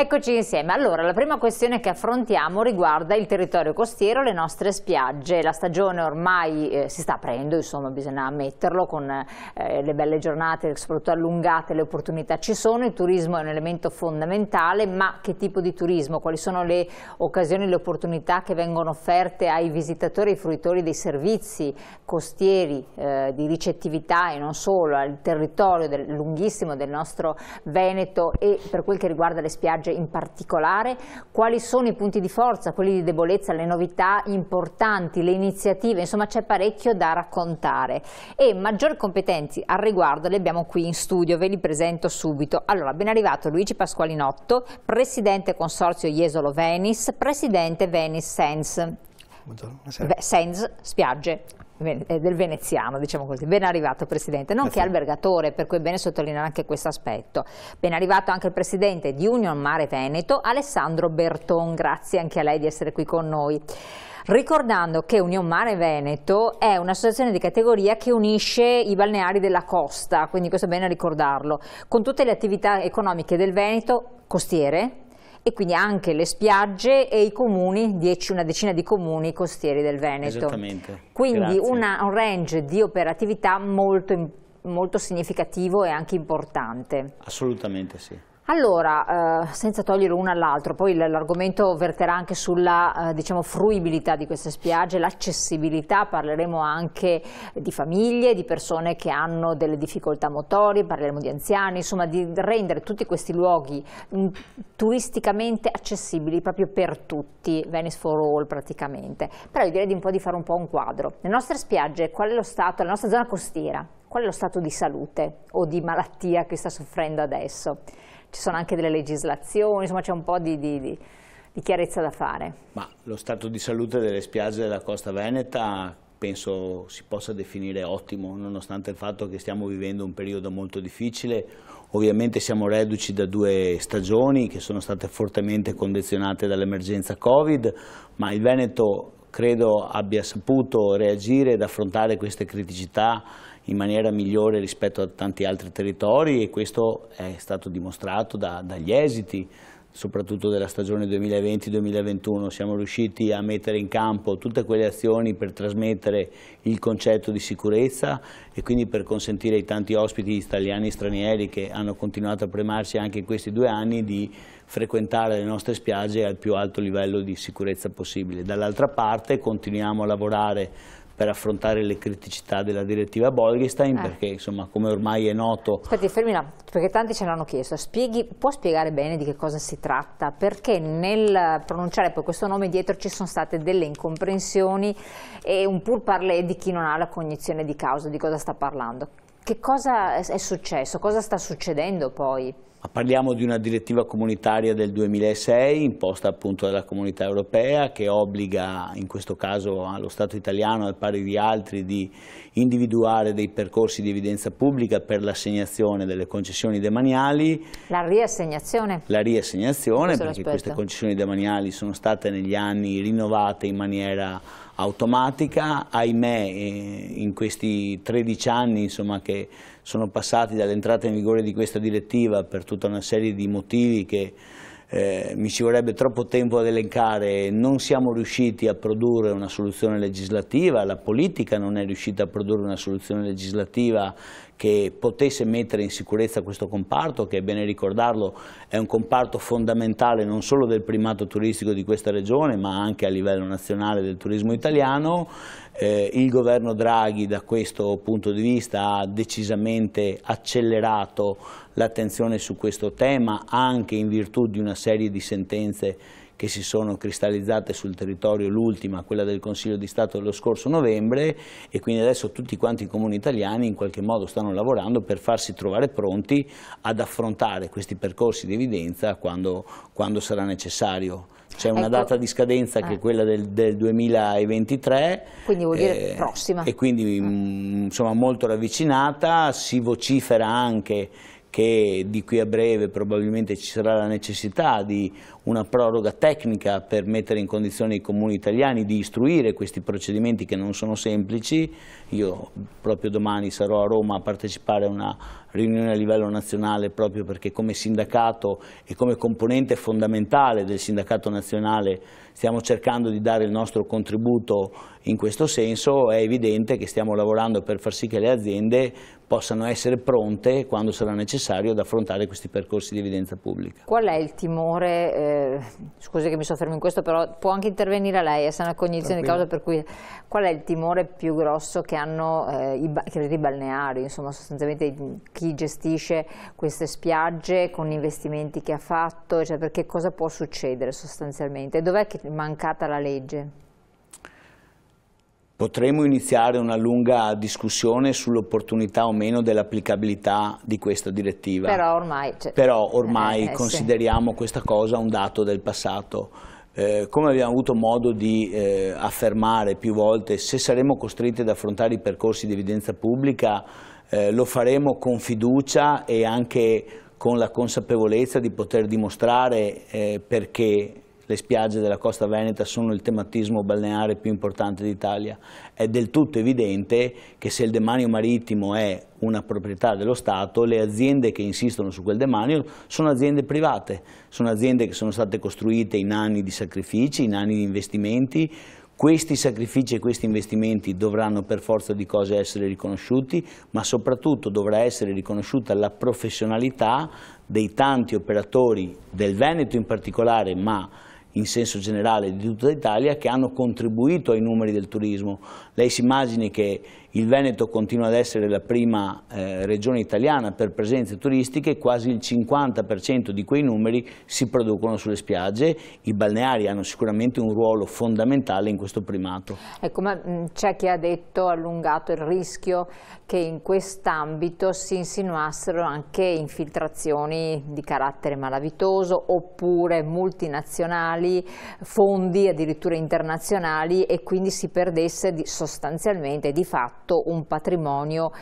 Eccoci insieme. Allora, la prima questione che affrontiamo riguarda il territorio costiero, le nostre spiagge. La stagione ormai eh, si sta aprendo, insomma, bisogna ammetterlo, con eh, le belle giornate, soprattutto allungate, le opportunità ci sono. Il turismo è un elemento fondamentale, ma che tipo di turismo? Quali sono le occasioni, le opportunità che vengono offerte ai visitatori ai fruitori dei servizi costieri eh, di ricettività e non solo, al territorio del, lunghissimo del nostro Veneto e per quel che riguarda le spiagge George in particolare, quali sono i punti di forza, quelli di debolezza, le novità importanti, le iniziative, insomma c'è parecchio da raccontare e maggiori competenze al riguardo le abbiamo qui in studio, ve li presento subito. Allora, ben arrivato Luigi Pasqualinotto, presidente consorzio Jesolo Venice, presidente Venice Sense. Buongiorno, Sense, spiagge. Eh, del veneziano, diciamo così. Ben arrivato Presidente, nonché eh, albergatore, per cui è bene sottolineare anche questo aspetto. Ben arrivato anche il Presidente di Union Mare Veneto, Alessandro Berton, grazie anche a lei di essere qui con noi ricordando che Union Mare Veneto è un'associazione di categoria che unisce i balneari della costa, quindi questo è bene ricordarlo, con tutte le attività economiche del Veneto, costiere, e quindi anche le spiagge e i comuni, dieci, una decina di comuni costieri del Veneto. Esattamente. Quindi una, un range di operatività molto, molto significativo e anche importante. Assolutamente sì. Allora, eh, senza togliere uno all'altro, poi l'argomento verterà anche sulla eh, diciamo, fruibilità di queste spiagge, l'accessibilità, parleremo anche di famiglie, di persone che hanno delle difficoltà motorie, parleremo di anziani, insomma di rendere tutti questi luoghi mm, turisticamente accessibili proprio per tutti, Venice for All praticamente. Però io direi di un po' di fare un po' un quadro. Le nostre spiagge, qual è lo stato, la nostra zona costiera, qual è lo stato di salute o di malattia che sta soffrendo adesso? ci sono anche delle legislazioni, insomma c'è un po' di, di, di chiarezza da fare. Ma lo stato di salute delle spiagge della costa veneta penso si possa definire ottimo, nonostante il fatto che stiamo vivendo un periodo molto difficile. Ovviamente siamo reduci da due stagioni che sono state fortemente condizionate dall'emergenza Covid, ma il Veneto credo abbia saputo reagire ed affrontare queste criticità in maniera migliore rispetto a tanti altri territori e questo è stato dimostrato da, dagli esiti soprattutto della stagione 2020-2021, siamo riusciti a mettere in campo tutte quelle azioni per trasmettere il concetto di sicurezza e quindi per consentire ai tanti ospiti italiani e stranieri che hanno continuato a premarsi anche in questi due anni di frequentare le nostre spiagge al più alto livello di sicurezza possibile. Dall'altra parte continuiamo a lavorare per affrontare le criticità della direttiva Bolgestein eh. perché insomma, come ormai è noto... Aspetti, fermi perché tanti ce l'hanno chiesto. Spieghi, può spiegare bene di che cosa si tratta? Perché nel pronunciare poi questo nome dietro ci sono state delle incomprensioni e un pur parlé di chi non ha la cognizione di causa, di cosa sta parlando. Che cosa è successo? Cosa sta succedendo poi? Parliamo di una direttiva comunitaria del 2006, imposta appunto dalla comunità europea, che obbliga in questo caso allo Stato italiano, al pari di altri, di individuare dei percorsi di evidenza pubblica per l'assegnazione delle concessioni demaniali. La riassegnazione. La riassegnazione, perché queste concessioni demaniali sono state negli anni rinnovate in maniera automatica, ahimè eh, in questi 13 anni insomma, che sono passati dall'entrata in vigore di questa direttiva per tutta una serie di motivi che eh, mi ci vorrebbe troppo tempo ad elencare, non siamo riusciti a produrre una soluzione legislativa, la politica non è riuscita a produrre una soluzione legislativa che potesse mettere in sicurezza questo comparto, che è bene ricordarlo, è un comparto fondamentale non solo del primato turistico di questa regione, ma anche a livello nazionale del turismo italiano eh, il governo Draghi da questo punto di vista ha decisamente accelerato l'attenzione su questo tema anche in virtù di una serie di sentenze che si sono cristallizzate sul territorio, l'ultima, quella del Consiglio di Stato dello scorso novembre e quindi adesso tutti quanti i comuni italiani in qualche modo stanno lavorando per farsi trovare pronti ad affrontare questi percorsi di evidenza quando, quando sarà necessario. C'è una ecco. data di scadenza che è eh. quella del, del 2023. Quindi vuol dire eh, prossima. E quindi mh, eh. mm, insomma molto ravvicinata, si vocifera anche che di qui a breve probabilmente ci sarà la necessità di una proroga tecnica per mettere in condizione i comuni italiani di istruire questi procedimenti che non sono semplici. Io proprio domani sarò a Roma a partecipare a una riunione a livello nazionale proprio perché come sindacato e come componente fondamentale del sindacato nazionale stiamo cercando di dare il nostro contributo in questo senso, è evidente che stiamo lavorando per far sì che le aziende possano essere pronte quando sarà necessario ad affrontare questi percorsi di evidenza pubblica. Qual è il timore eh eh, scusi che mi soffermo in questo, però può anche intervenire lei, è una cognizione Tranquillo. di causa per cui qual è il timore più grosso che hanno eh, i, credo, balneari, insomma sostanzialmente chi gestisce queste spiagge con investimenti che ha fatto, cioè perché cosa può succedere sostanzialmente? Dov'è che è mancata la legge? potremmo iniziare una lunga discussione sull'opportunità o meno dell'applicabilità di questa direttiva. Però ormai, cioè, Però ormai eh, eh consideriamo sì. questa cosa un dato del passato. Eh, come abbiamo avuto modo di eh, affermare più volte, se saremo costretti ad affrontare i percorsi di evidenza pubblica, eh, lo faremo con fiducia e anche con la consapevolezza di poter dimostrare eh, perché le spiagge della costa veneta sono il tematismo balneare più importante d'Italia. È del tutto evidente che se il demanio marittimo è una proprietà dello Stato, le aziende che insistono su quel demanio sono aziende private, sono aziende che sono state costruite in anni di sacrifici, in anni di investimenti, questi sacrifici e questi investimenti dovranno per forza di cose essere riconosciuti, ma soprattutto dovrà essere riconosciuta la professionalità dei tanti operatori del Veneto in particolare, ma in senso generale di tutta Italia che hanno contribuito ai numeri del turismo. Lei si immagini che il Veneto continua ad essere la prima eh, regione italiana per presenze turistiche, quasi il 50% di quei numeri si producono sulle spiagge, i balneari hanno sicuramente un ruolo fondamentale in questo primato. Ecco, ma mm, c'è chi ha detto, allungato il rischio che in quest'ambito si insinuassero anche infiltrazioni di carattere malavitoso oppure multinazionali, fondi addirittura internazionali e quindi si perdesse di, sostanzialmente di fatto fatto un patrimonio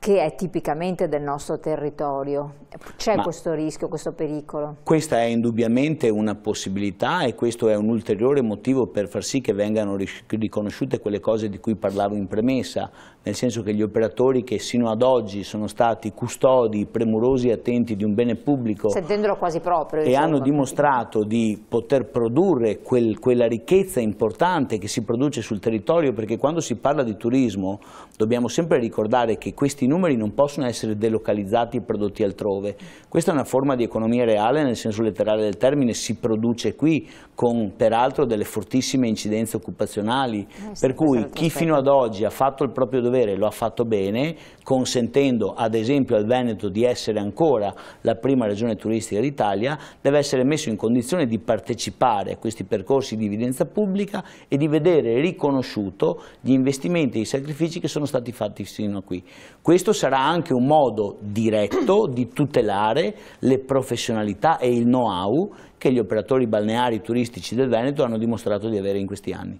che è tipicamente del nostro territorio. C'è questo rischio, questo pericolo? Questa è indubbiamente una possibilità e questo è un ulteriore motivo per far sì che vengano riconosciute quelle cose di cui parlavo in premessa, nel senso che gli operatori che sino ad oggi sono stati custodi, premurosi e attenti di un bene pubblico sentendolo quasi proprio e insomma, hanno dimostrato di poter produrre quel, quella ricchezza importante che si produce sul territorio perché quando si parla di turismo dobbiamo sempre ricordare che questi numeri non possono essere delocalizzati e prodotti altrove. Questa è una forma di economia reale nel senso letterale del termine, si produce qui con peraltro delle fortissime incidenze occupazionali, eh, per cui chi aspetto. fino ad oggi ha fatto il proprio dovere lo ha fatto bene, consentendo ad esempio al Veneto di essere ancora la prima regione turistica d'Italia, deve essere messo in condizione di partecipare a questi percorsi di evidenza pubblica e di vedere riconosciuto gli investimenti e i sacrifici che sono stati fatti fino a qui. Questo questo sarà anche un modo diretto di tutelare le professionalità e il know-how che gli operatori balneari turistici del Veneto hanno dimostrato di avere in questi anni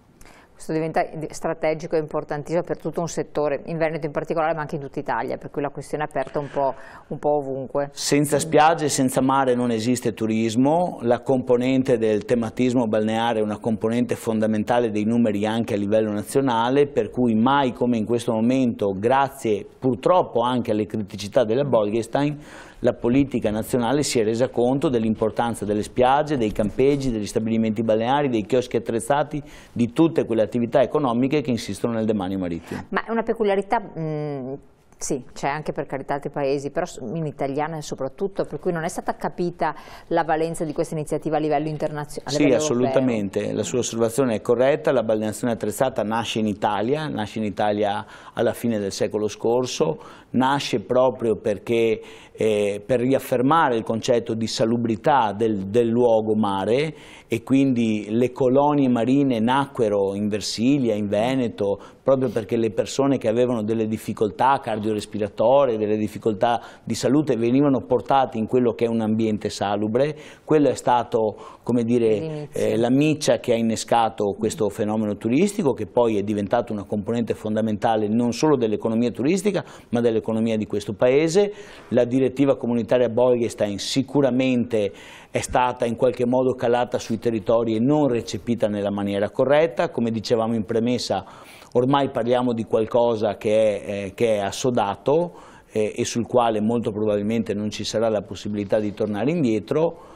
questo diventa strategico e importantissimo per tutto un settore, in Veneto in particolare ma anche in tutta Italia, per cui la questione è aperta un po', un po ovunque. Senza spiagge, senza mare non esiste turismo, la componente del tematismo balneare è una componente fondamentale dei numeri anche a livello nazionale, per cui mai come in questo momento, grazie purtroppo anche alle criticità della Bolgestein, la politica nazionale si è resa conto dell'importanza delle spiagge, dei campeggi, degli stabilimenti balneari, dei chioschi attrezzati, di tutte quelle attività attività economiche che insistono nel demanio marittimo. Ma è una peculiarità mh, mm, sì, c'è anche per carità altri paesi, però in italiana soprattutto, per cui non è stata capita la valenza di questa iniziativa a livello internazionale. Sì, assolutamente, europeo. la sua osservazione è corretta, la balneazione attrezzata nasce in Italia, nasce in Italia alla fine del secolo scorso, nasce proprio perché eh, per riaffermare il concetto di salubrità del, del, luogo mare e quindi le colonie marine nacquero in Versilia, in Veneto, proprio perché le persone che avevano delle difficoltà cardiorespiratorie, delle difficoltà di salute venivano portate in quello che è un ambiente salubre, quello è stato come dire, eh, la miccia che ha innescato questo fenomeno turistico che poi è diventato una componente fondamentale non solo dell'economia turistica ma delle dell'economia di questo Paese, la direttiva comunitaria Bolkestein sicuramente è stata in qualche modo calata sui territori e non recepita nella maniera corretta, come dicevamo in premessa ormai parliamo di qualcosa che è, eh, che è assodato eh, e sul quale molto probabilmente non ci sarà la possibilità di tornare indietro,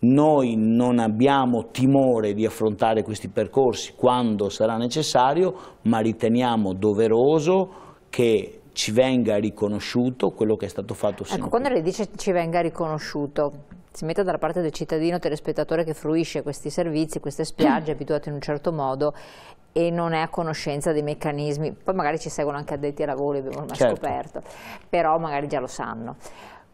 noi non abbiamo timore di affrontare questi percorsi quando sarà necessario, ma riteniamo doveroso che ci venga riconosciuto quello che è stato fatto ecco, sempre. Ecco, quando lei dice ci venga riconosciuto, si mette dalla parte del cittadino telespettatore che fruisce questi servizi, queste spiagge, abituato in un certo modo e non è a conoscenza dei meccanismi, poi magari ci seguono anche addetti ai lavori, abbiamo ormai certo. scoperto, però magari già lo sanno.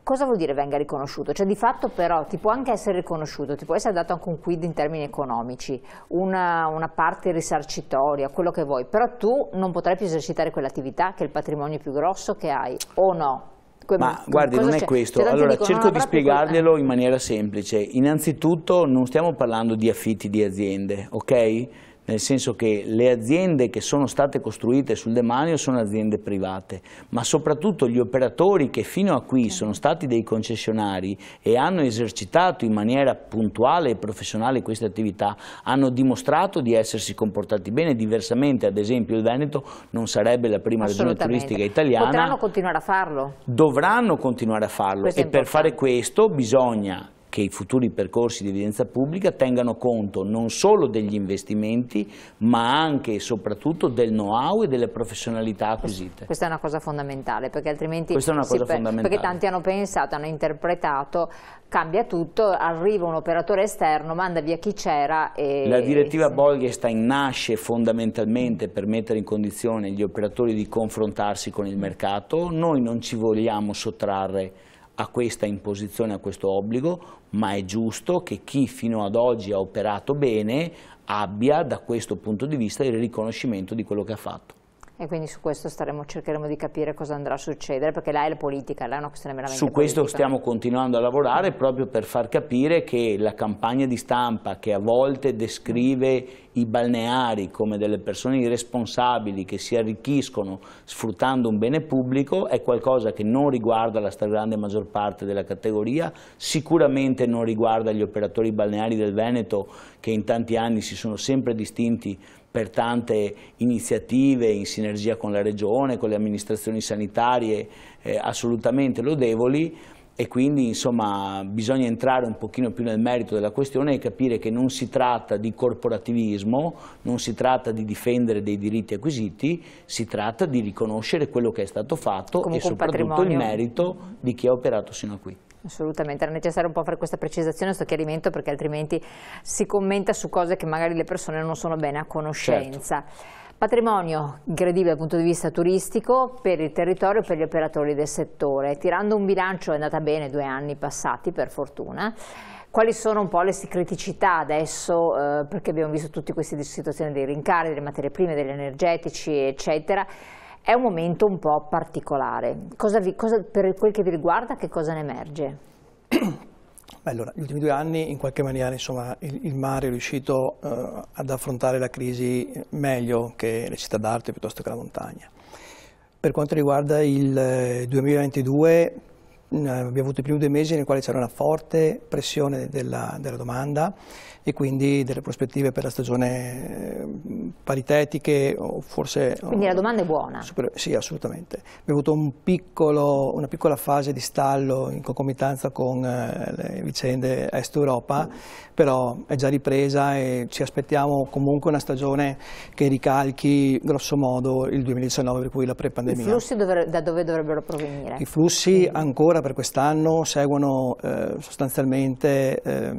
Cosa vuol dire venga riconosciuto? Cioè di fatto però ti può anche essere riconosciuto, ti può essere dato anche un quid in termini economici, una, una parte risarcitoria, quello che vuoi, però tu non potrai più esercitare quell'attività che è il patrimonio più grosso che hai, o no? Que Ma guardi, non è questo. Cioè, allora, dico, cerco ah, di spiegarglielo quella... Eh. in maniera semplice. Innanzitutto non stiamo parlando di affitti di aziende, ok? nel senso che le aziende che sono state costruite sul demanio sono aziende private, ma soprattutto gli operatori che fino a qui sono stati dei concessionari e hanno esercitato in maniera puntuale e professionale queste attività, hanno dimostrato di essersi comportati bene, diversamente ad esempio il Veneto non sarebbe la prima regione turistica italiana. Potranno continuare a farlo? Dovranno continuare a farlo questo e per fare questo bisogna che i futuri percorsi di evidenza pubblica tengano conto non solo degli investimenti, ma anche e soprattutto del know-how e delle professionalità acquisite. Questa è una cosa fondamentale, perché altrimenti si, perché tanti hanno pensato, hanno interpretato, cambia tutto, arriva un operatore esterno, manda via chi c'era e... La direttiva Bolgestein nasce fondamentalmente per mettere in condizione gli operatori di confrontarsi con il mercato, noi non ci vogliamo sottrarre a questa imposizione, a questo obbligo, ma è giusto che chi fino ad oggi ha operato bene abbia da questo punto di vista il riconoscimento di quello che ha fatto. E quindi su questo staremo, cercheremo di capire cosa andrà a succedere, perché là è la politica, là è una questione veramente Su questo politica. stiamo continuando a lavorare proprio per far capire che la campagna di stampa che a volte descrive i balneari come delle persone irresponsabili che si arricchiscono sfruttando un bene pubblico è qualcosa che non riguarda la stragrande maggior parte della categoria, sicuramente non riguarda gli operatori balneari del Veneto che in tanti anni si sono sempre distinti per tante iniziative in sinergia con la Regione, con le amministrazioni sanitarie eh, assolutamente lodevoli e quindi insomma, bisogna entrare un pochino più nel merito della questione e capire che non si tratta di corporativismo, non si tratta di difendere dei diritti acquisiti, si tratta di riconoscere quello che è stato fatto Comunque e soprattutto il merito di chi ha operato sino a qui. Assolutamente, era necessario un po' fare questa precisazione, questo chiarimento, perché altrimenti si commenta su cose che magari le persone non sono bene a conoscenza. Certo. Patrimonio incredibile dal punto di vista turistico per il territorio e per gli operatori del settore. Tirando un bilancio è andata bene due anni passati, per fortuna. Quali sono un po' le criticità adesso, eh, perché abbiamo visto tutte queste situazioni dei rincari, delle materie prime, degli energetici, eccetera è un momento un po' particolare. Cosa vi, cosa, per quel che vi riguarda, che cosa ne emerge? Beh, allora, gli ultimi due anni in qualche maniera insomma, il, il, mare è riuscito eh, ad affrontare la crisi meglio che le città d'arte piuttosto che la montagna. Per quanto riguarda il 2022 eh, eh, abbiamo avuto i primi due mesi nei quali c'era una forte pressione della, della domanda e quindi delle prospettive per la stagione eh, paritetiche o forse... Eh, quindi la domanda è buona. Super, sì, assolutamente. Abbiamo avuto un piccolo, una piccola fase di stallo in concomitanza con eh, le vicende Est Europa, mm. però è già ripresa e ci aspettiamo comunque una stagione che ricalchi grosso modo il 2019, per cui la pre-pandemia. I flussi dovre, da dove dovrebbero provenire? I flussi mm. ancora per quest'anno seguono eh, sostanzialmente eh,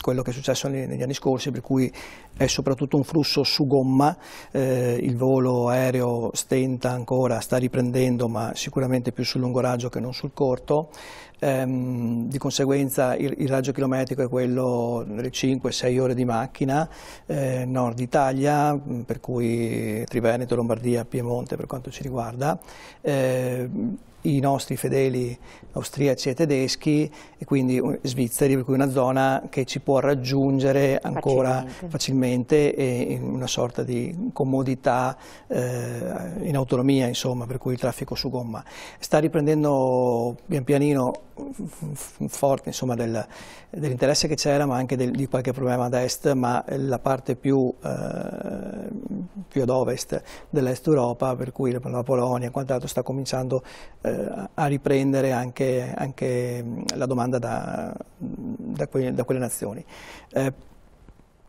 quello che è successo negli negli anni scorsi, per cui è soprattutto un flusso su gomma, eh, il volo aereo stenta ancora, sta riprendendo, ma sicuramente più sul lungo raggio che non sul corto, ehm, di conseguenza il, il, raggio chilometrico è quello delle 5-6 ore di macchina, eh, nord Italia, mm, per cui Triveneto, Lombardia, Piemonte per quanto ci riguarda. Eh, i nostri fedeli austriaci e tedeschi e quindi svizzeri, per cui una zona che ci può raggiungere ancora facilmente, facilmente e in una sorta di comodità eh, in autonomia, insomma, per cui il traffico su gomma. Sta riprendendo pian pianino forte del, dell'interesse che c'era, ma anche del, di qualche problema ad est, ma la parte più, eh, più ad ovest dell'est Europa, per cui la Polonia e quant'altro sta cominciando eh, a riprendere anche, anche la domanda da, da, que, da quelle nazioni. Eh,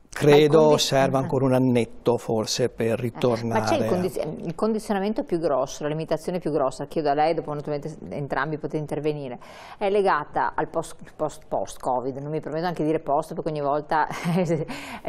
credo serva eh. ancora un annetto forse per ritornare. Eh, ma c'è il, condiz il, condizionamento più grosso, la limitazione più grossa, chiedo a lei, dopo naturalmente entrambi potete intervenire, è legata al post-Covid, post, non mi permetto anche di dire post perché ogni volta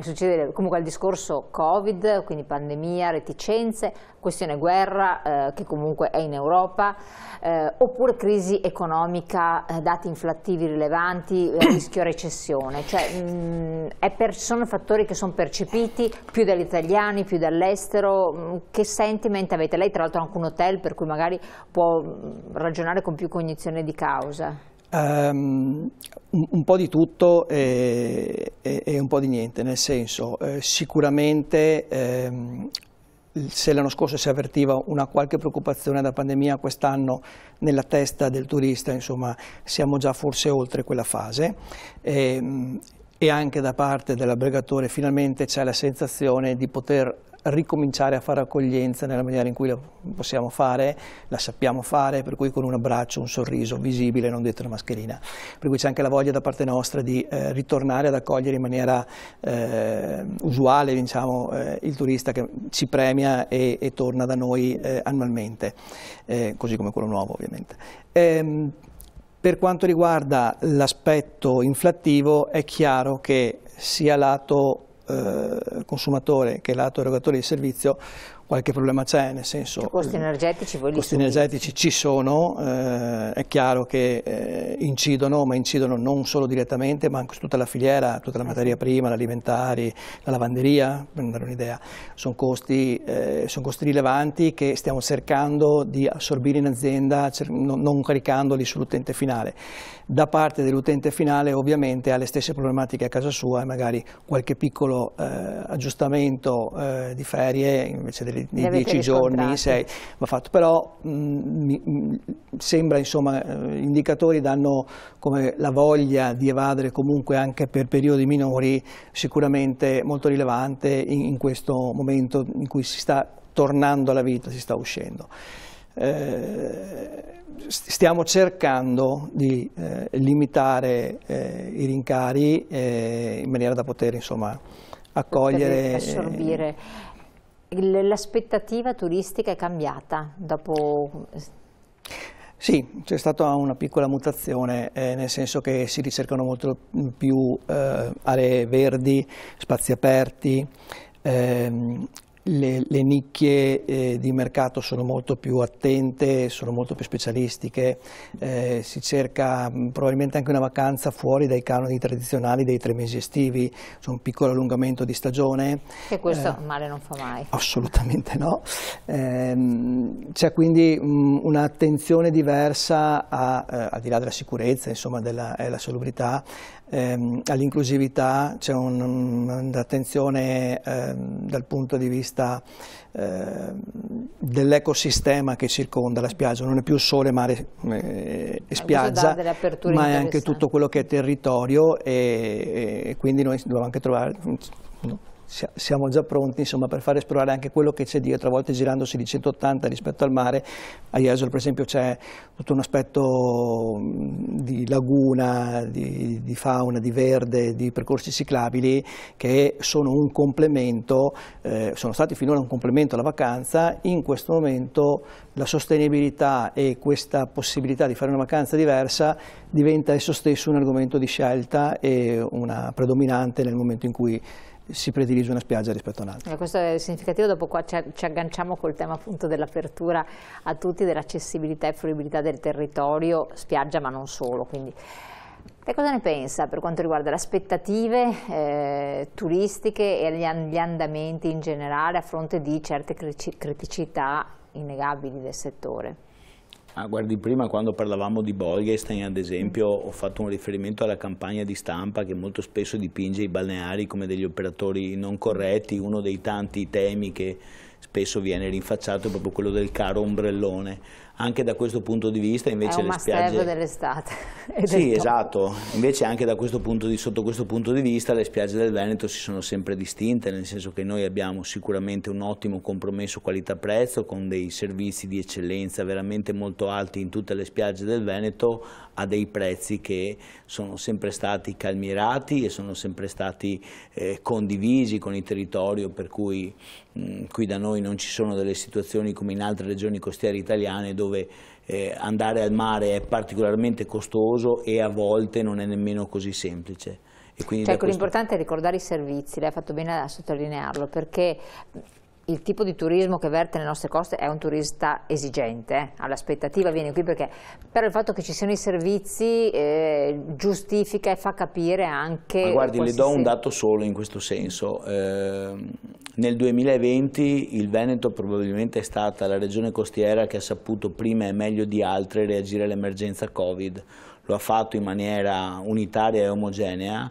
succede, comunque al discorso Covid, quindi pandemia, reticenze, questione guerra eh, che comunque è in Europa, eh, oppure crisi economica, eh, dati inflattivi rilevanti, eh, rischio recessione. Cioè, mh, mm, per, sono fattori che sono percepiti più dagli italiani, più dall'estero. Mm, che sentiment avete? Lei tra l'altro ha anche un hotel per cui magari può mm, ragionare con più cognizione di causa. Um, un, un, po' di tutto e, e, e, un po' di niente, nel senso eh, sicuramente ehm, se l'anno scorso si avvertiva una qualche preoccupazione da pandemia, quest'anno nella testa del turista insomma, siamo già forse oltre quella fase. E, ehm, e anche da parte dell'aggregatore finalmente c'è la sensazione di poter ricominciare a fare accoglienza nella maniera in cui la possiamo fare, la sappiamo fare, per cui con un abbraccio, un sorriso visibile, non dietro la mascherina. Per cui c'è anche la voglia da parte nostra di eh, ritornare ad accogliere in maniera eh, usuale diciamo, eh, il turista che ci premia e, e torna da noi eh, annualmente, eh, così come quello nuovo ovviamente. Ehm, per quanto riguarda l'aspetto inflattivo è chiaro che sia lato eh, consumatore che è lato erogatore di servizio qualche problema c'è, nel senso... I costi eh, energetici voi li costi energetici ci sono, eh, è chiaro che eh, incidono, ma incidono non solo direttamente, ma anche su tutta la filiera, tutta la eh materia prima, l'alimentari, la lavanderia, per dare un'idea. Sono costi, eh, son costi rilevanti che stiamo cercando di assorbire in azienda, non, non caricandoli sull'utente finale. Da parte dell'utente finale ovviamente ha le stesse problematiche a casa sua e magari qualche piccolo eh, aggiustamento di ferie invece delle di ne dieci giorni, i sei, va fatto. Però mh, mm, mh, mm, sembra, insomma, eh, gli indicatori danno come la voglia di evadere comunque anche per periodi minori sicuramente molto rilevante in, in questo momento in cui si sta tornando alla vita, si sta uscendo. Eh, stiamo cercando di eh, limitare eh, i rincari eh, in maniera da poter insomma, accogliere. Assorbire. Eh, L'aspettativa turistica è cambiata dopo... Sì, c'è stata una piccola mutazione, eh, nel senso che si ricercano molto più eh, aree verdi, spazi aperti, ehm, le, le nicchie eh, di mercato sono molto più attente, sono molto più specialistiche, eh, si cerca mh, mm, probabilmente anche una vacanza fuori dai canoni tradizionali dei tre mesi estivi, cioè un piccolo allungamento di stagione. Che questo eh, male non fa mai. Assolutamente no. Ehm, c'è quindi mm, un'attenzione diversa a, eh, al di là della sicurezza, insomma della, della eh, salubrità, ehm, all'inclusività, c'è un'attenzione un, ehm, dal punto di vista ehm, dell'ecosistema che circonda la spiaggia, non è più sole, mare eh, e spiaggia, ma è anche tutto quello che è territorio e, e quindi noi dobbiamo anche trovare... No siamo già pronti insomma, per far esplorare anche quello che c'è dietro, a volte girandosi di 180 rispetto al mare, a Jesolo per esempio c'è tutto un aspetto di laguna, di, di, fauna, di verde, di percorsi ciclabili che sono un complemento, eh, sono stati finora un complemento alla vacanza, in questo momento la sostenibilità e questa possibilità di fare una vacanza diversa diventa esso stesso un argomento di scelta e una predominante nel momento in cui si predilige una spiaggia rispetto a un'altra. Eh, questo è significativo, dopo qua ci, ci agganciamo col tema appunto dell'apertura a tutti, dell'accessibilità e fruibilità del territorio, spiaggia ma non solo. Quindi. E cosa ne pensa per quanto riguarda le aspettative eh, turistiche e gli andamenti in generale a fronte di certe criticità innegabili del settore? Ah, guardi, prima quando parlavamo di Bolgestein, ad esempio, ho fatto un riferimento alla campagna di stampa che molto spesso dipinge i balneari come degli operatori non corretti, uno dei tanti temi che spesso viene rinfacciato è proprio quello del caro ombrellone anche da questo punto di vista invece le spiagge... dell'estate. sì, esatto, invece anche questo di, sotto questo punto di vista le spiagge del Veneto si sono sempre distinte, nel senso che noi abbiamo sicuramente un ottimo compromesso qualità-prezzo con dei servizi di eccellenza veramente molto alti in tutte le spiagge del Veneto a dei prezzi che sono sempre stati calmierati e sono sempre stati eh, condivisi con il territorio, per cui mh, mm, qui da noi non ci sono delle situazioni come in altre regioni costiere italiane dove dove eh, andare al mare è particolarmente costoso e a volte non è nemmeno così semplice. Cioè, questo... L'importante è ricordare i servizi, lei ha fatto bene a sottolinearlo, perché il tipo di turismo che verte le nostre coste è un turista esigente, eh? all'aspettativa viene qui perché però il fatto che ci siano i servizi eh, giustifica e fa capire anche... Ma guardi, qualsiasi... le do un dato solo in questo senso. Eh, nel 2020 il Veneto probabilmente è stata la regione costiera che ha saputo prima e meglio di altre reagire all'emergenza Covid lo ha fatto in maniera unitaria e omogenea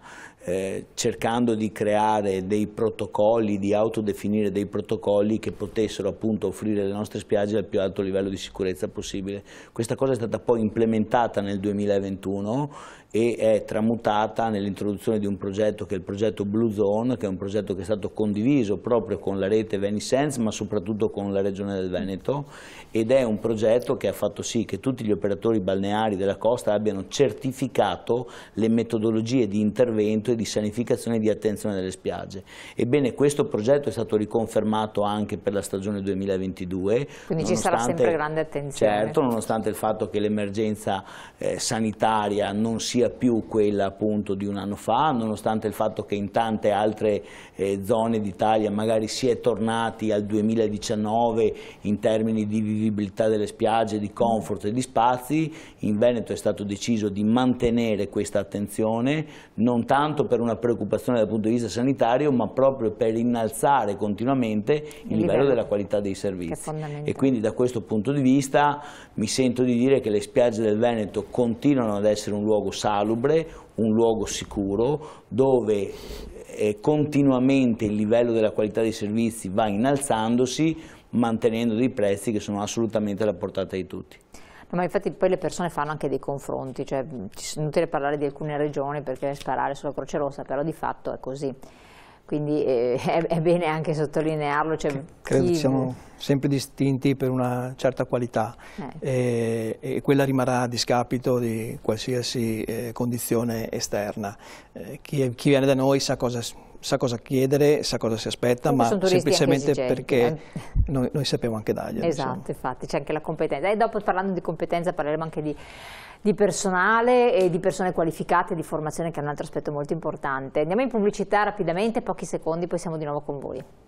eh, cercando di creare dei protocolli, di autodefinire dei protocolli che potessero appunto offrire le nostre spiagge al più alto livello di sicurezza possibile. Questa cosa è stata poi implementata nel 2021 e è tramutata nell'introduzione di un progetto che è il progetto Blue Zone, che è un progetto che è stato condiviso proprio con la rete Venisens, ma soprattutto con la regione del Veneto, ed è un progetto che ha fatto sì che tutti gli operatori balneari della costa abbiano certificato le metodologie di intervento e di sanificazione e di attenzione delle spiagge. Ebbene, questo progetto è stato riconfermato anche per la stagione 2022. Quindi ci sarà sempre grande attenzione. Certo, nonostante il fatto che l'emergenza eh, sanitaria non sia storia più quella appunto di un anno fa, nonostante il fatto che in tante altre eh, zone d'Italia magari si è tornati al 2019 in termini di vivibilità delle spiagge, di comfort e di spazi, in Veneto è stato deciso di mantenere questa attenzione, non tanto per una preoccupazione dal punto di vista sanitario, ma proprio per innalzare continuamente il, il livello, livello della qualità dei servizi. E quindi da questo punto di vista mi sento di dire che le spiagge del Veneto continuano ad essere un luogo sanitario, salubre, un luogo sicuro dove eh, continuamente il livello della qualità dei servizi va innalzandosi mantenendo dei prezzi che sono assolutamente alla portata di tutti. No, ma infatti poi le persone fanno anche dei confronti, cioè è inutile parlare di alcune regioni perché sparare sulla Croce Rossa, però di fatto è così quindi eh, è, è, bene anche sottolinearlo. Cioè credo chi... siamo sempre distinti per una certa qualità eh. e, eh, e, quella rimarrà a discapito di qualsiasi eh, condizione esterna. Eh, chi, chi, viene da noi sa cosa, sa cosa chiedere, sa cosa si aspetta, Quindi ma semplicemente perché eh. noi, noi sappiamo anche dargli. Esatto, insomma. infatti c'è anche la competenza. E dopo parlando di competenza parleremo anche di di personale e di persone qualificate di formazione che è un altro aspetto molto importante. Andiamo in pubblicità rapidamente, pochi secondi, poi siamo di nuovo con voi.